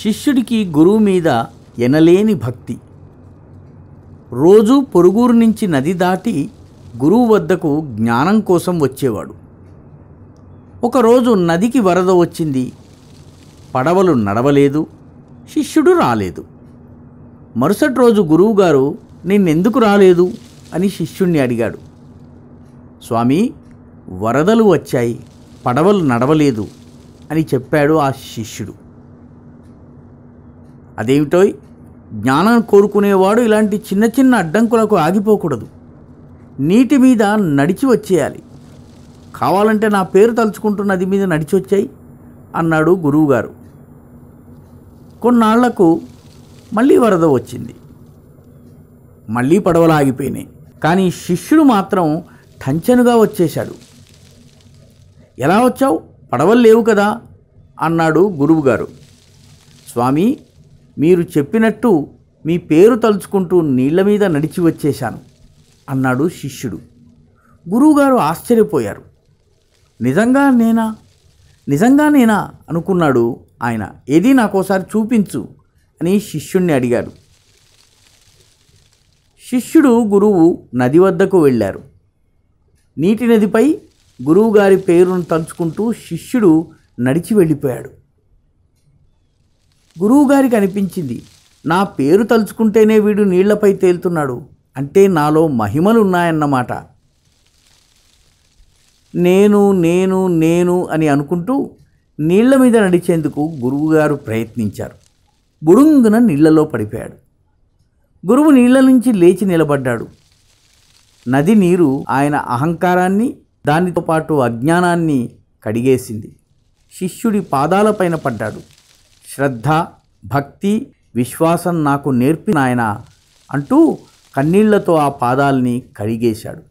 శిష్యుడికి గురువు మీద ఎనలేని భక్తి రోజు పొరుగురు నుంచి నది దాటి గురువు వద్దకు జ్ఞానం కోసం వచ్చేవాడు ఒకరోజు నదికి వరద వచ్చింది పడవలు నడవలేదు శిష్యుడు రాలేదు మరుసటి రోజు గురువుగారు నిన్నెందుకు రాలేదు అని శిష్యుణ్ణి అడిగాడు స్వామి వరదలు వచ్చాయి పడవలు నడవలేదు అని చెప్పాడు ఆ శిష్యుడు అదేమిటో జ్ఞానం కోరుకునేవాడు ఇలాంటి చిన్న చిన్న అడ్డంకులకు ఆగిపోకూడదు నీటి మీద నడిచి వచ్చేయాలి కావాలంటే నా పేరు నది మీద నడిచి వచ్చాయి అన్నాడు గురువుగారు కొన్నాళ్లకు మళ్ళీ వరద వచ్చింది మళ్ళీ పడవలు ఆగిపోయినాయి కానీ శిష్యుడు మాత్రం ఠంచనుగా వచ్చేశాడు ఎలా వచ్చావు పడవలు లేవు కదా అన్నాడు గురువుగారు స్వామి మీరు చెప్పినట్టు మీ పేరు తలుచుకుంటూ నీళ్ల మీద నడిచి వచ్చేశాను అన్నాడు శిష్యుడు గురువుగారు ఆశ్చర్యపోయారు నిజంగా నేనా నిజంగా నేనా అనుకున్నాడు ఆయన ఏది నాకోసారి చూపించు అని శిష్యుణ్ణి అడిగాడు శిష్యుడు గురువు నది వద్దకు వెళ్ళారు నీటి నదిపై గురువుగారి పేరును తలుచుకుంటూ శిష్యుడు నడిచి వెళ్ళిపోయాడు గురువుగారికి అనిపించింది నా పేరు తలుచుకుంటేనే వీడు నీళ్లపై తేలుతున్నాడు అంటే నాలో మహిమలున్నాయన్నమాట నేను నేను నేను అని అనుకుంటూ నీళ్ల మీద నడిచేందుకు గురువుగారు ప్రయత్నించారు బుడుంగున నీళ్లలో పడిపోయాడు గురువు నీళ్ల నుంచి లేచి నిలబడ్డాడు నది నీరు ఆయన అహంకారాన్ని దానితో పాటు అజ్ఞానాన్ని కడిగేసింది శిష్యుడి పాదాలపైన పడ్డాడు శ్రద్ధ భక్తి విశ్వాసం నాకు నేర్పినాయన అంటూ కన్నీళ్లతో ఆ పాదాల్ని కడిగేశాడు